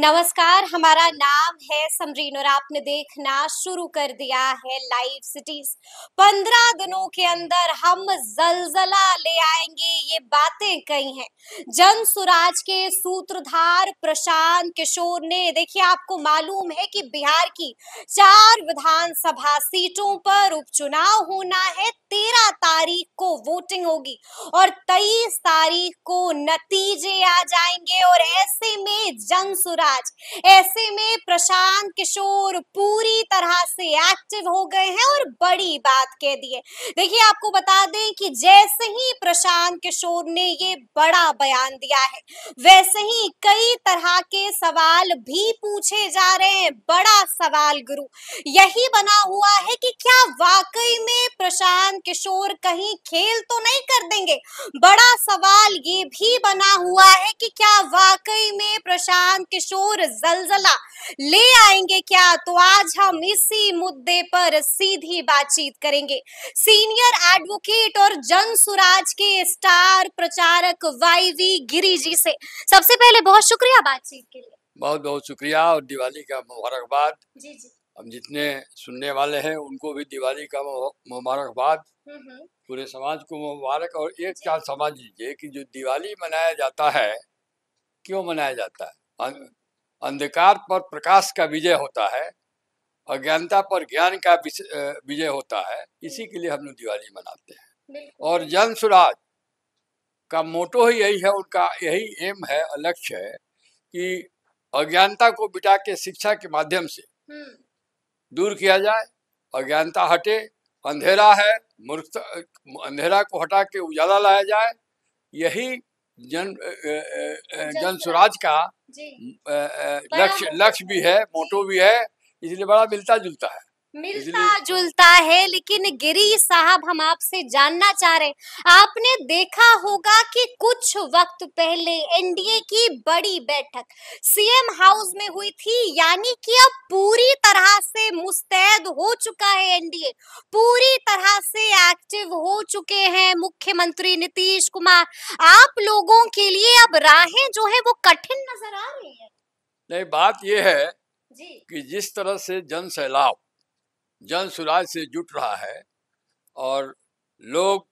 नमस्कार हमारा नाम है समरीन और आपने देखना शुरू कर दिया है लाइव सिटीज पंद्रह दिनों के अंदर हम जलजला ले आएंगे ये बातें कही हैं जन सुराज के सूत्रधार प्रशांत किशोर ने देखिए आपको मालूम है कि बिहार की चार विधानसभा सीटों पर उपचुनाव होना है तेरह तारीख को वोटिंग होगी और तेईस तारीख को नतीजे आ जाएंगे और ऐसे में जन सुराज महाराज ऐसे में प्रशांत किशोर पूरी तरह से एक्टिव हो गए हैं और बड़ी बात कह दी है देखिए आपको बता दें कि जैसे ही प्रशांत किशोर ने ये बड़ा बयान दिया है वैसे ही कई तरह के सवाल भी पूछे जा रहे हैं बड़ा सवाल गुरु यही बना हुआ है कि क्या वाकई में प्रशांत किशोर कहीं खेल तो नहीं कर देंगे बड़ा सवाल ये भी बना हुआ है कि क्या वाकई में प्रशांत किशोर शोर जलजला ले आएंगे क्या तो आज हम इसी मुद्दे पर सीधी बातचीत करेंगे सीनियर एडवोकेट और जन सुराज के स्टार प्रचारक वाई वी गिरी जी से सबसे पहले बहुत शुक्रिया बातचीत के लिए बहुत बहुत शुक्रिया और दिवाली का मुबारकबाद जी जी हम जितने सुनने वाले हैं उनको भी दिवाली का मुबारकबाद हम्म, हम्म। पूरे समाज को मुबारक और एक चार समझ लीजिए कि जो दिवाली मनाया जाता है क्यों मनाया जाता है अंधकार पर प्रकाश का विजय होता है अज्ञानता पर ज्ञान का विजय होता है इसी के लिए हम लोग दिवाली मनाते हैं और जन सुराज का मोटो ही यही है उनका यही एम है लक्ष्य है कि अज्ञानता को बिटा के शिक्षा के माध्यम से हम्म। दूर किया जाए अज्ञानता हटे अंधेरा है मूर्ख अंधेरा को हटा के उजाला लाया जाए यही जन अच्छा, जन अच्छा। स्वराज का लक्ष्य अच्छा लक्ष्य भी है मोटो भी है इसलिए बड़ा मिलता जुलता है मिलता जुलता है लेकिन गिरी साहब हम आपसे जानना चाह रहे हैं आपने देखा होगा कि कुछ वक्त पहले एनडीए की बड़ी बैठक सीएम हाउस में हुई थी यानी कि अब पूरी तरह से मुस्तैद हो चुका है एनडीए पूरी तरह से एक्टिव हो चुके हैं मुख्यमंत्री नीतीश कुमार आप लोगों के लिए अब राहें जो है वो कठिन नजर आ रही है नहीं बात यह है कि जिस तरह से जन सैलाब जन सुराज से जुट रहा है और लोग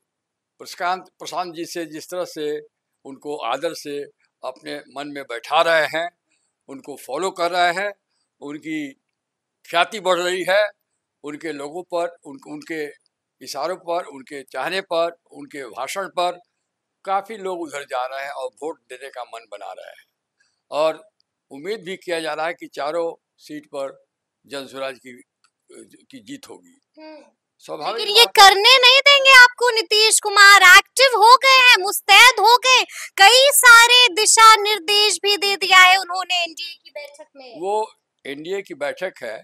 प्रशांत प्रशांत जी से जिस तरह से उनको आदर से अपने मन में बैठा रहे हैं उनको फॉलो कर रहे हैं उनकी ख्याति बढ़ रही है उनके लोगों पर उन उनके इशारों पर उनके चाहने पर उनके भाषण पर काफ़ी लोग उधर जा रहे हैं और वोट देने का मन बना रहे हैं और उम्मीद भी किया जा रहा है कि चारों सीट पर जनसुराज की की जीत होगी हम्म। लेकिन ये करने नहीं देंगे आपको नीतीश कुमार एक्टिव हो गए हैं मुस्तैद हो गए कई सारे दिशा निर्देश भी दे दिया है उन्होंने एनडीए की बैठक में वो एनडीए की बैठक है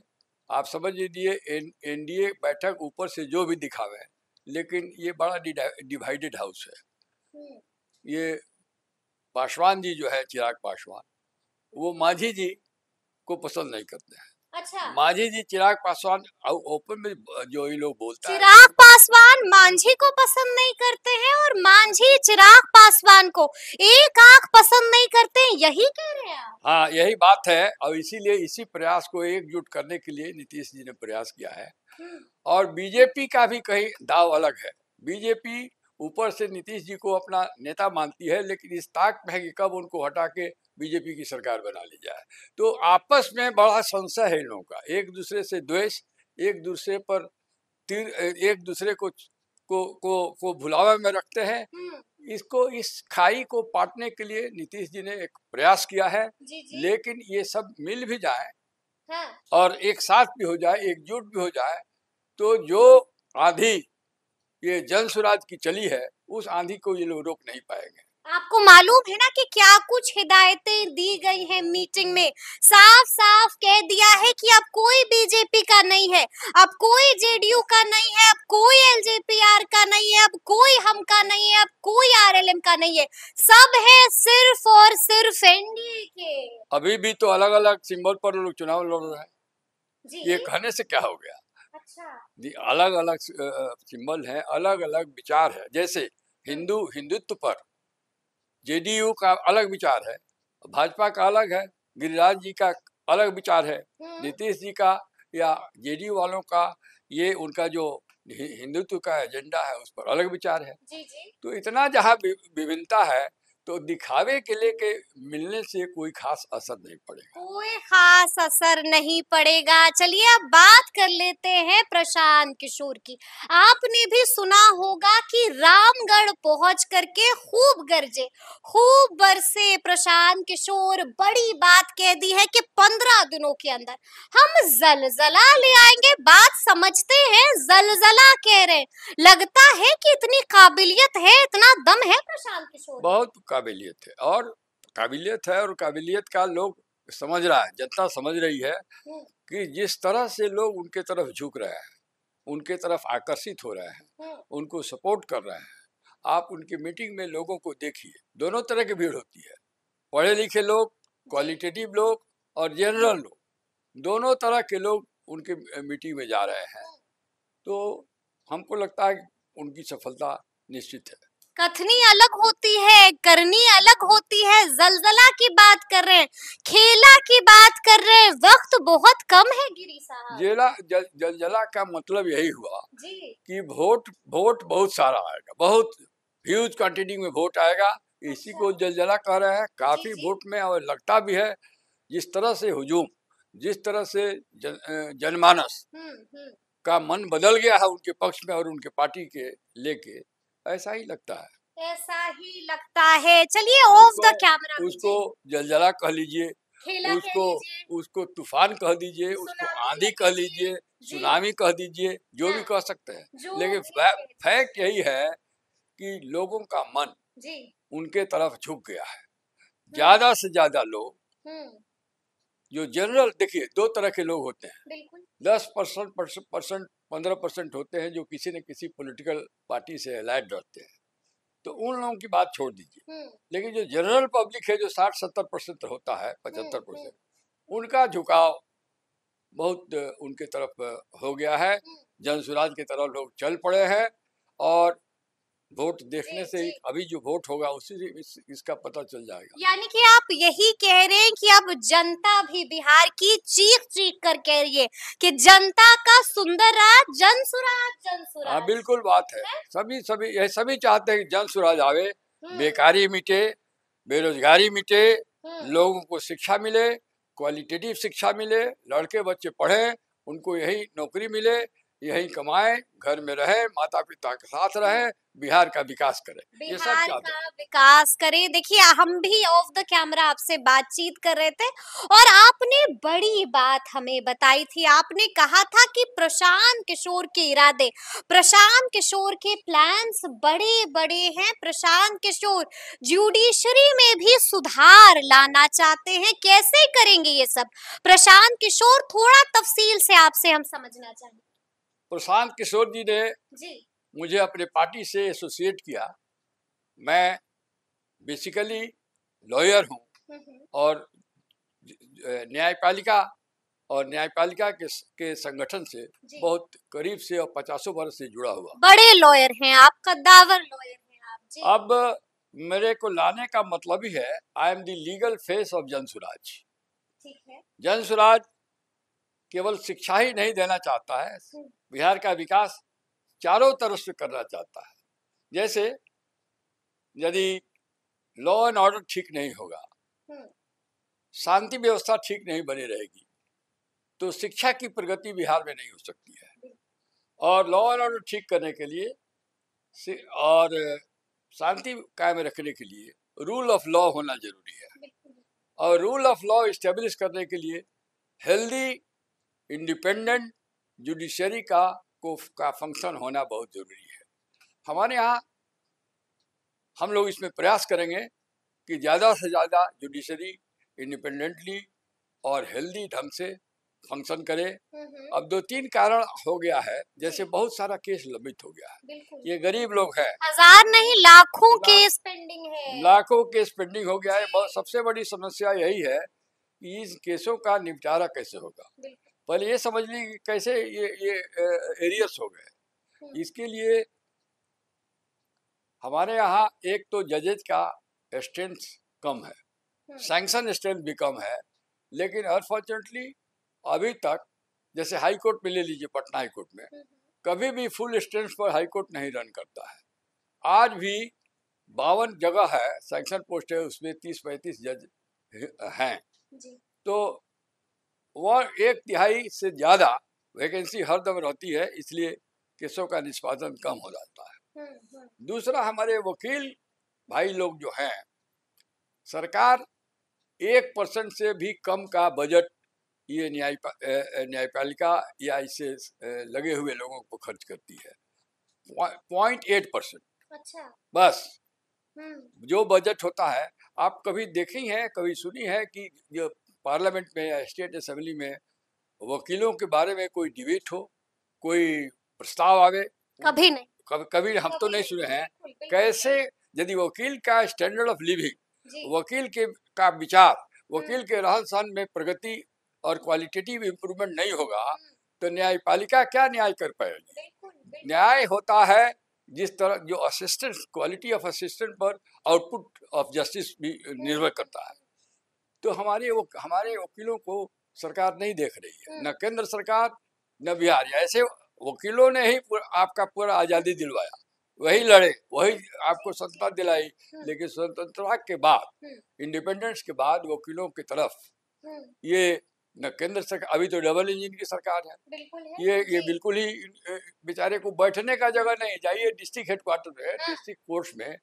आप समझ लीजिए एनडीए बैठक ऊपर से जो भी दिखावे लेकिन ये बड़ा डिवाइडेड हाउस है हम्म। ये पासवान जी जो है चिराग पासवान वो माझी जी को पसंद नहीं करते हैं अच्छा मांझी जी चिराग पासवान ओपन में जो ही लोग बोलते हैं चिराग है। पासवान मांझी को पसंद नहीं करते हैं और मांझी चिराग पासवान को एक आंख पसंद नहीं करते हैं यही कह रहे हैं हाँ यही बात है और इसीलिए इसी प्रयास को एकजुट करने के लिए नीतीश जी ने प्रयास किया है हम्म। और बीजेपी का भी कहीं दाव अलग है बीजेपी ऊपर से नीतीश जी को अपना नेता मानती है लेकिन इस ताक में है कि कब उनको हटा के बीजेपी की सरकार बना ली जाए तो आपस में बड़ा संशय है इन लोगों का एक दूसरे से द्वेष एक दूसरे पर तीर एक दूसरे को को को को भुलावा में रखते हैं हम्म। इसको इस खाई को पाटने के लिए नीतीश जी ने एक प्रयास किया है जी जी। लेकिन ये सब मिल भी जाए हाँ। और एक साथ भी हो जाए एकजुट भी हो जाए तो जो आंधी ये जन स्वराज की चली है उस आंधी को ये लोग रोक नहीं पाएंगे आपको मालूम है ना कि क्या कुछ हिदायतें दी गई हैं मीटिंग में साफ साफ कह दिया है कि अब कोई बीजेपी का नहीं है अब कोई जेडीयू का नहीं है अब कोई एलजेपीआर का नहीं है अब कोई हम का नहीं है अब कोई आरएलएम का नहीं है सब है सिर्फ और सिर्फ एनडीए के अभी भी तो अलग अलग सिंबल पर लोग चुनाव लड़ रहे हैं ये कहने से क्या हो गया अच्छा अलग अलग सिंबल है अलग अलग विचार है जैसे हिंदू हिंदुत्व पर जेडीयू का अलग विचार है भाजपा का अलग है गिरिराज जी का अलग विचार है हम्म। नीतीश जी का या जेडीयू वालों का ये उनका जो हिंदुत्व का एजेंडा है उस पर अलग विचार है जी जी। तो इतना जहाँ विभिन्नता है तो दिखावे के लिए के मिलने से कोई खास असर नहीं पड़ेगा कोई खास असर नहीं पड़ेगा चलिए अब बात कर लेते हैं प्रशांत किशोर की आपने भी सुना होगा कि रामगढ़ पहुंच करके खूब गरजे खूब बरसे प्रशांत किशोर बड़ी बात कह दी है कि पंद्रह दिनों के अंदर हम जलजला ले आएंगे बात समझते हैं जलजला कह रहे लगता है कि इतनी काबिलियत है इतना दम है प्रशांत किशोर बहुत काबिलियत है और काबिलियत है और काबिलियत का लोग समझ रहा है जनता समझ रही है कि जिस तरह से लोग उनके तरफ झुक रहे हैं उनके तरफ आकर्षित हो रहे हैं उनको सपोर्ट कर रहे हैं आप उनकी मीटिंग में लोगों को देखिए दोनों तरह की भीड़ होती है पढ़े लिखे लोग क्वालिटेटिव लोग और जनरल लोग दोनों तरह के लोग उनके मीटिंग में जा रहे हैं तो हमको लगता है उनकी सफलता निश्चित है कथनी अलग होती है करनी अलग होती है जलजला की बात कर रहे हैं खेला की बात कर रहे हैं वक्त बहुत कम है गिरी साहब जेला जलजला का मतलब यही हुआ जी। कि वोट वोट बहुत सारा आएगा बहुत ह्यूज क्वान्टिटी में वोट आएगा इसी को अच्छा। जलजला कह रहे हैं काफी वोट में और लगता भी है जिस तरह से हुजूम जिस तरह से जनमानस हम्म, हम्म। का मन बदल गया है उनके पक्ष में और उनके पार्टी के लेके ऐसा ही लगता है ऐसा ही लगता है चलिए ऑफ द कैमरा उसको जलजला कह लीजिए उसको उसको तूफान कह दीजिए उसको आंधी कह लीजिए सुनामी कह दीजिए जो भी हाँ। कह सकते हैं लेकिन फैक्ट यही है कि लोगों का मन जी। उनके तरफ झुक गया है हाँ। ज्यादा से ज्यादा लोग हम्म। जो जनरल देखिए दो तरह के लोग होते हैं दस परसेंट परसेंट पंद्रह परसेंट होते हैं जो किसी न किसी पॉलिटिकल पार्टी से अलाइड रहते हैं तो उन लोगों की बात छोड़ दीजिए हम्म। लेकिन जो जनरल पब्लिक है जो साठ सत्तर परसेंट होता है हम्म, हम्म। पचहत्तर परसेंट उनका झुकाव बहुत उनके तरफ हो गया है जन स्वराज की तरफ लोग चल पड़े हैं और वोट देखने से अभी जो वोट होगा उसी से इस, इसका पता चल जाएगा यानी कि आप यही कह रहे हैं कि अब जनता भी बिहार की चीख चीख कर कह रही है कि जनता का सुंदर राज जन सुराज जन हाँ, सुराज हाँ बिल्कुल बात है, है? सभी सभी यह सभी चाहते हैं कि जन सुराज आवे हम्म। बेकारी मिटे बेरोजगारी मिटे हम्म। लोगों को शिक्षा मिले क्वालिटेटिव शिक्षा मिले लड़के बच्चे पढ़े उनको यही नौकरी मिले यही कमाए घर में रहे माता पिता के साथ रहे बिहार का विकास करे बिहार ये सब का विकास करे देखिए हम भी ऑफ द कैमरा आपसे बातचीत कर रहे थे और आपने बड़ी बात हमें बताई थी आपने कहा था कि प्रशांत किशोर के इरादे प्रशांत किशोर के प्लान्स बड़े बड़े हैं प्रशांत किशोर जुडिशरी में भी सुधार लाना चाहते हैं कैसे करेंगे ये सब प्रशांत किशोर थोड़ा तफसील से आपसे हम समझना चाहेंगे प्रशांत किशोर जी ने जी। मुझे अपने पार्टी से एसोसिएट किया मैं बेसिकली लॉयर हूँ हम्म, हम्म। और न्यायपालिका और न्यायपालिका के के संगठन से बहुत करीब से और पचासों वर्ष से जुड़ा हुआ बड़े लॉयर हैं आप कद्दावर लॉयर हैं आप जी। अब मेरे को लाने का मतलब ही है I am the legal face of Jan Swaraj जन स्वराज केवल शिक्षा ही नहीं देना चाहता है हम्म। बिहार का विकास चारों तरफ से करना चाहता है जैसे यदि लॉ एंड ऑर्डर ठीक नहीं होगा हम्म। शांति व्यवस्था ठीक नहीं बनी रहेगी तो शिक्षा की प्रगति बिहार में नहीं हो सकती है और लॉ एंड ऑर्डर ठीक करने के लिए और शांति कायम रखने के लिए रूल ऑफ लॉ होना जरूरी है और रूल ऑफ लॉ इस्टेब्लिश करने के लिए हेल्दी इंडिपेंडेंट जुडिशरी का को का फंक्शन होना बहुत ज़रूरी है हमारे यहाँ हम लोग इसमें प्रयास करेंगे कि ज़्यादा से ज़्यादा जुडिशरी इंडिपेंडेंटली और हेल्दी ढंग से फंक्शन करे अब दो तीन कारण हो गया है जैसे हम्म। बहुत सारा केस लंबित हो गया है ये गरीब लोग है हजार नहीं लाखों केस पेंडिंग है लाखों केस पेंडिंग हो गया है बहुत सबसे बड़ी समस्या यही है कि इस केसों का निपटारा कैसे होगा पहले ये समझ ली कि कैसे ये ये एरियस हो गए हम्म। इसके लिए हमारे यहाँ एक तो जजेज का स्ट्रेंथ कम है सैंक्शन हम्म। स्ट्रेंथ भी कम है लेकिन अनफॉर्चुनेटली अभी तक जैसे हाई कोर्ट में ले लीजिए पटना हाई कोर्ट में हम्म। कभी भी फुल स्ट्रेंथ पर हाई कोर्ट नहीं रन करता है आज भी बावन जगह है सैंक्शन पोस्ट है उसमें तीस पैंतीस जज हैं तो वह एक तिहाई से ज़्यादा वैकेंसी दम रहती है इसलिए केसों का निष्पादन कम हो जाता है हम्म, हम्म। दूसरा हमारे वकील भाई लोग जो हैं सरकार एक परसेंट से भी कम का बजट ये न्याय न्यायपालिका या इससे लगे हुए लोगों को खर्च करती है पॉइंट एट परसेंट अच्छा। बस हम्म। जो बजट होता है आप कभी देखी है कभी सुनी है कि जो पार्लियामेंट में या स्टेट असम्बली में वकीलों के बारे में कोई डिबेट हो कोई प्रस्ताव आवे कभी नहीं कभी कभी हम तो नहीं सुने हैं कैसे यदि वकील का स्टैंडर्ड ऑफ लिविंग वकील के का विचार हम्म। वकील के रहन सहन में प्रगति और क्वालिटेटिव इम्प्रूवमेंट नहीं होगा हम्म। तो न्यायपालिका क्या न्याय कर पाएगी न्याय होता है जिस तरह जो असिस्टेंट क्वालिटी ऑफ असिस्टेंट पर आउटपुट ऑफ जस्टिस भी निर्भर करता है तो हमारे वो हमारे वकीलों को सरकार नहीं देख रही है हम्म। न केंद्र सरकार न बिहार ऐसे वकीलों ने ही पुर, आपका पूरा आज़ादी दिलवाया वही लड़े वही आपको स्वतंत्रता दिलाई हम्म। लेकिन स्वतंत्रता के बाद हम्म। इंडिपेंडेंस के बाद वकीलों की तरफ ये न केंद्र सरकार अभी तो डबल इंजन की सरकार है, है ये ये बिल्कुल ही बेचारे को बैठने का जगह नहीं जाइए डिस्ट्रिक्ट हेडक्वार्टर में हाँ। डिस्ट्रिक्ट कोर्ट में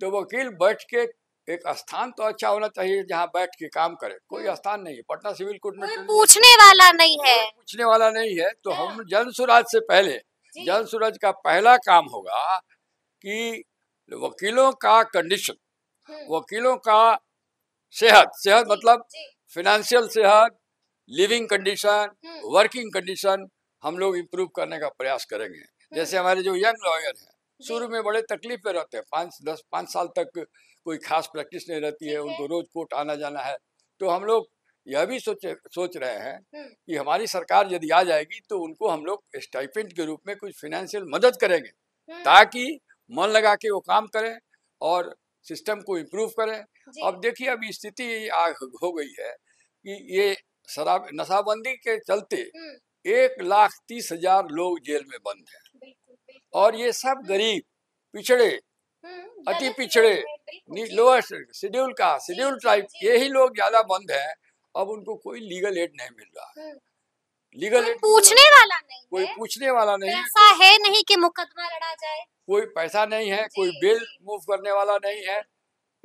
तो वकील बैठ के एक स्थान तो अच्छा होना चाहिए जहाँ बैठ के काम करे कोई हम्म। स्थान नहीं है पटना सिविल कोर्ट में तो- पूछने वाला नहीं है पूछने वाला नहीं है तो हाँ। हम जन सुराज से पहले जन सुराज का पहला काम होगा कि वकीलों का कंडीशन हम्म। वकीलों का सेहत सेहत मतलब फिनेंशियल सेहत लिविंग कंडीशन वर्किंग कंडीशन हम लोग इम्प्रूव करने का प्रयास करेंगे हम्म। जैसे हमारे जो यंग लॉयर हैं शुरू में बड़े तकलीफ में रहते हैं पाँच दस पाँच साल तक कोई खास प्रैक्टिस नहीं रहती है उनको रोज कोर्ट आना जाना है तो हम लोग यह भी सोच सोच रहे हैं कि हमारी सरकार यदि आ जाएगी तो उनको हम लोग स्टाइपेंट के रूप में कुछ फिनेंशियल मदद करेंगे ताकि मन लगा के वो काम करें और सिस्टम को इम्प्रूव करें अब देखिए अब स्थिति हो गई है कि ये शराब नशाबंदी के चलते एक लाख तीस हजार लोग जेल में बंद हैं और ये सब गरीब पिछड़े हम्म, अति पिछड़े लोअर शेड्यूल का शेड्यूल ट्राइब यही लोग ज्यादा बंद है अब उनको कोई लीगल एड नहीं मिल रहा है लीगल हम्म। एड पूछने वाला नहीं कोई पूछने वाला नहीं पैसा है नहीं कि मुकदमा लड़ा जाए कोई पैसा नहीं है कोई बिल मूव करने वाला नहीं है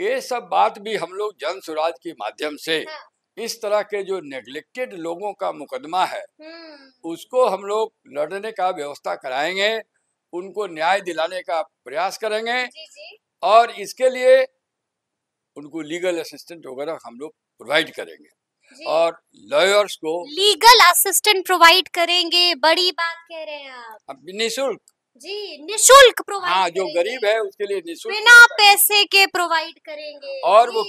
ये सब बात भी हम लोग जन स्वराज के माध्यम से हाँ। इस तरह के जो नेग्लेक्टेड लोगों का मुकदमा है हम्म। उसको हम लोग लड़ने का व्यवस्था कराएंगे उनको न्याय दिलाने का प्रयास करेंगे जी जी। और इसके लिए उनको लीगल असिस्टेंट वगैरह हम लोग प्रोवाइड करेंगे और लॉयर्स को लीगल असिस्टेंट प्रोवाइड करेंगे बड़ी बात कह रहे हैं आप निशुल्क जी निशुल्क प्रोवाइड हाँ जो गरीब है उसके लिए निशुल्क बिना पैसे के प्रोवाइड करेंगे और वो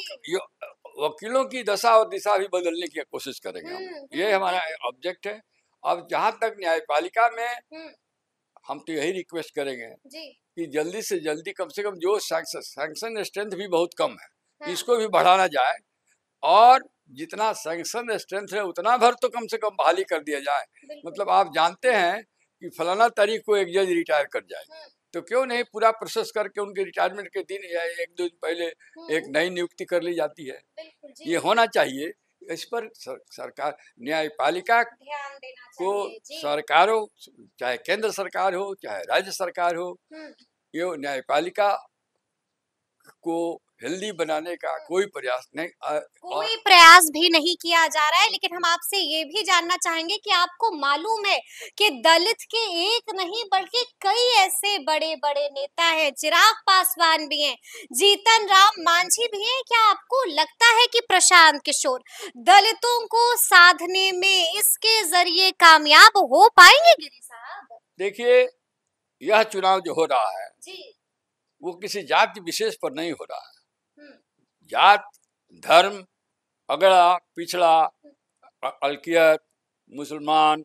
वकीलों की दशा और दिशा भी बदलने की कोशिश करेंगे हम हम्म, ये हम्म, हमारा ऑब्जेक्ट हम्म। है अब जहाँ तक न्यायपालिका में हम तो यही रिक्वेस्ट करेंगे कि जल्दी से जल्दी कम से कम जो सैंक्शन स्ट्रेंथ भी बहुत कम है हाँ। इसको भी बढ़ाना जाए और जितना सैंक्शन स्ट्रेंथ है उतना भर तो कम से कम बहाली कर दिया जाए मतलब आप जानते हैं कि फलाना तारीख को एक जज रिटायर कर जाए हाँ। तो क्यों नहीं पूरा प्रोसेस करके उनके रिटायरमेंट के दिन या एक दो दिन पहले हाँ। एक नई नियुक्ति कर ली जाती है ये होना चाहिए इस पर सरकार न्यायपालिका को सरकारों चाहे केंद्र सरकार हो चाहे राज्य सरकार हो ये न्यायपालिका को हेल्दी बनाने का कोई प्रयास नहीं आ, कोई प्रयास भी नहीं किया जा रहा है लेकिन हम आपसे ये भी जानना चाहेंगे कि आपको मालूम है कि दलित के एक नहीं बल्कि कई ऐसे बड़े बड़े नेता हैं चिराग पासवान भी हैं जीतन राम मांझी भी हैं क्या आपको लगता है कि प्रशांत किशोर दलितों को साधने में इसके जरिए कामयाब हो पाएंगे गिरी साहब देखिए यह चुनाव जो हो रहा है जी। वो किसी जाति विशेष पर नहीं हो रहा है जात धर्म अगड़ा पिछड़ा अलकियत मुसलमान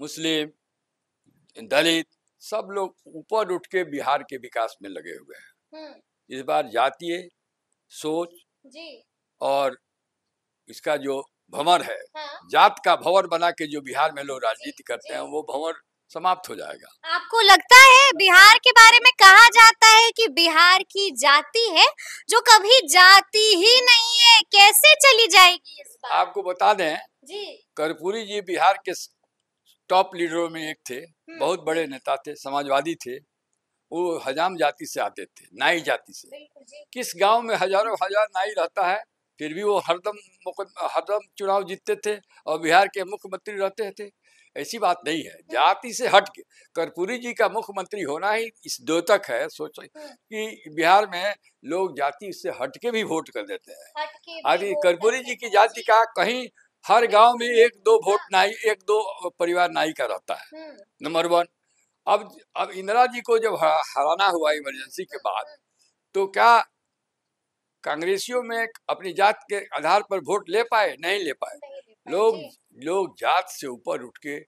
मुस्लिम दलित सब लोग ऊपर उठ के बिहार के विकास में लगे हुए हैं इस बार जातीय सोच जी। और इसका जो भंवर है हाँ। जात का भंवर बना के जो बिहार में लोग राजनीति करते हैं वो भंवर समाप्त हो जाएगा आपको लगता है बिहार के बारे में कहा जाता है कि बिहार की जाति है जो कभी जाती ही नहीं है कैसे चली जाएगी इस बार? आपको बता दें जी कर्पूरी जी बिहार के टॉप लीडरों में एक थे हम्म। बहुत बड़े नेता थे समाजवादी थे वो हजाम जाति से आते थे नाई जाति से किस गांव में हजारों हजार नाई रहता है फिर भी वो हरदम हरदम चुनाव जीतते थे और बिहार के मुख्यमंत्री रहते थे ऐसी बात नहीं है जाति से हट के कर्पूरी जी का मुख्यमंत्री होना ही इस दो तक है सोच हाँ। कि बिहार में लोग जाति से हट के भी वोट कर देते हैं आज कर्पूरी जी की जाति का कहीं हर हाँ। गांव में एक दो हाँ। वोट नाई एक दो परिवार नाई का रहता है हम्म। नंबर वन अब अब इंदिरा जी को जब हराना हुआ इमरजेंसी के बाद तो क्या कांग्रेसियों में अपनी जात के आधार पर वोट ले पाए नहीं ले पाए लोग लोग जात से ऊपर उठ के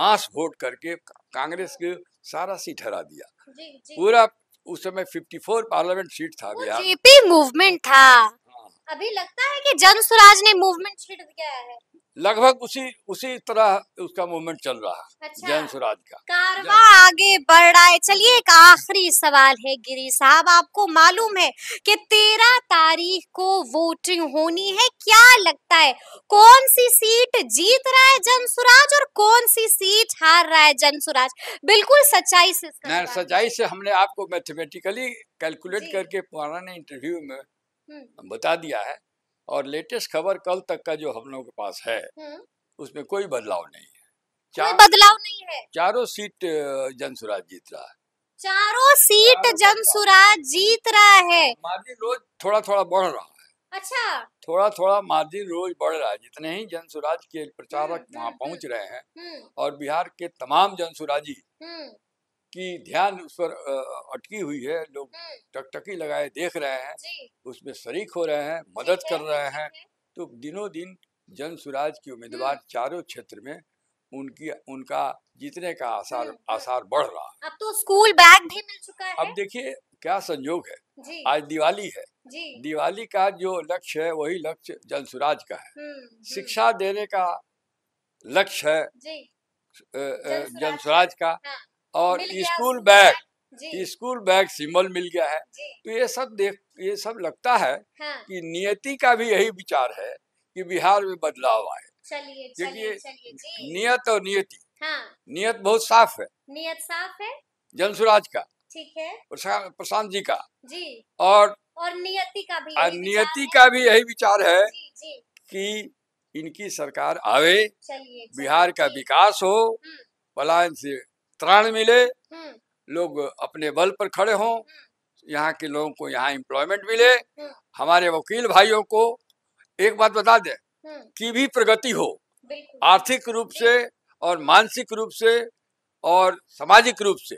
मास वोट करके कांग्रेस के सारा सीट हरा दिया जी, जी। पूरा उस समय 54 पार्लियामेंट सीट था गया मूवमेंट था हाँ। अभी लगता है कि जन स्वराज ने मूवमेंट छिड़ गया है लगभग उसी उसी तरह उसका मूवमेंट चल रहा है अच्छा। जैन स्वराज का कारवा आगे बढ़ रहा है चलिए एक आखिरी सवाल है गिरी साहब आपको मालूम है कि तेरह तारीख को वोटिंग होनी है क्या लगता है कौन सी सीट जीत रहा है जैन स्वराज और कौन सी सीट हार रहा है जैन स्वराज बिल्कुल सच्चाई से मैं सच्चाई से हमने आपको मैथमेटिकली कैलकुलेट करके पुराना इंटरव्यू में हम्म। बता दिया है और लेटेस्ट खबर कल तक का जो हम लोगों के पास है हम्म। उसमें कोई बदलाव नहीं है चार बदलाव नहीं है चारों सीट जन स्वराज जीत रहा है चारों सीट जन स्वराज जीत रहा है मार्जिन रोज थोड़ा थोड़ा बढ़ रहा है अच्छा थोड़ा थोड़ा मार्जिन रोज बढ़ रहा है जितने ही जन स्वराज के प्रचारक हम्म, वहाँ हम्म, पहुँच रहे हैं और बिहार के तमाम जन स्वराजी कि ध्यान उस पर अटकी हुई है लोग टकटकी लगाए देख रहे हैं उसमें शरीक हो रहे हैं मदद कर रहे हैं तो दिनों दिन जन सुराज के उम्मीदवार चारों क्षेत्र में उनकी उनका जीतने का आसार आसार बढ़ रहा अब तो स्कूल बैग भी मिल चुका है अब देखिए क्या संयोग है आज दिवाली है दिवाली का जो लक्ष्य है वही लक्ष्य जन सुराज का है शिक्षा देने का लक्ष्य है जन सुराज का हाँ। और school bag school bag symbol मिल गया है तो ये सब देख ये सब लगता है हाँ। कि नियति का भी यही विचार है कि बिहार में बदलाव आए क्योंकि नियत और नियति हाँ। नियत बहुत साफ है नियत साफ है जनसुराज का ठीक है प्रशांत जी का जी और और नियति का भी और नियति का भी यही विचार है कि इनकी सरकार आवे बिहार का विकास हो हम्म। पलायन से त्राण मिले हम्म। लोग अपने बल पर खड़े हों हम्म। यहाँ के लोगों को यहाँ एम्प्लॉयमेंट मिले हम्म। हमारे वकील भाइयों को एक बात बता दें कि भी प्रगति हो आर्थिक रूप से और मानसिक रूप से और सामाजिक रूप से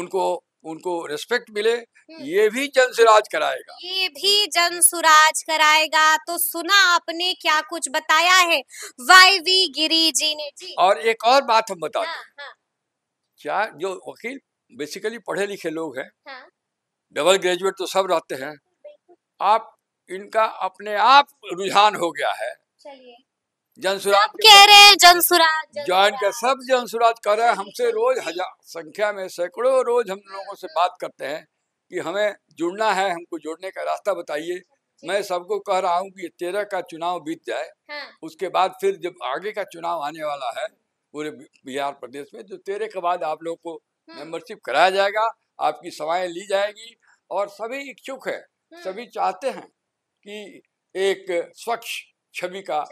उनको उनको रेस्पेक्ट मिले ये भी जन सुराज कराएगा ये भी जन सुराज कराएगा तो सुना आपने क्या कुछ बताया है वाई वी गिरी जी ने जी और एक और बात हम बता हाँ, दें हाँ, हाँ। क्या जो वकील बेसिकली पढ़े लिखे लोग हैं हाँ? डबल ग्रेजुएट तो सब रहते हैं आप इनका अपने आप रुझान हो गया है जनसुराज कह रहे हैं जनसुराज ज्वाइन कर सब जनसुराज कर रहे हैं हमसे रोज हजार संख्या में सैकड़ों रोज हम लोगों से बात करते हैं कि हमें जुड़ना है हमको जुड़ने का रास्ता बताइए मैं सबको कह रहा हूँ कि तेरह का चुनाव बीत जाए हाँ। उसके बाद फिर जब आगे का चुनाव आने वाला है पूरे बिहार प्रदेश में जो तो तेरह के बाद आप लोग को मेंबरशिप हाँ। कराया जाएगा आपकी सवाएं ली जाएगी और सभी इच्छुक है हाँ। सभी चाहते हैं कि एक स्वच्छ छवि का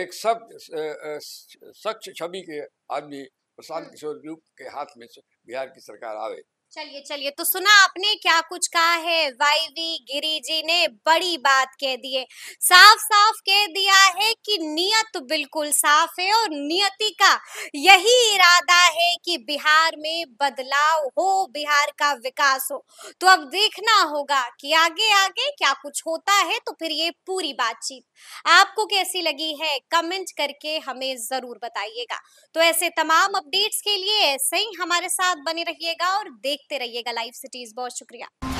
एक सब स्वच्छ छवि के आदमी प्रशांत हाँ। किशोर रूप के हाथ में बिहार की सरकार आवे चलिए चलिए तो सुना आपने क्या कुछ कहा है वाईवी गिरी जी ने बड़ी बात कह दी है साफ साफ कह दिया है कि नियत बिल्कुल साफ है और नियति का यही इरादा है कि बिहार में बदलाव हो बिहार का विकास हो तो अब देखना होगा कि आगे आगे क्या कुछ होता है तो फिर ये पूरी बातचीत आपको कैसी लगी है कमेंट करके हमें जरूर बताइएगा तो ऐसे तमाम अपडेट्स के लिए ऐसे ही हमारे साथ बने रहिएगा और देखते रहिएगा लाइव सिटीज बहुत शुक्रिया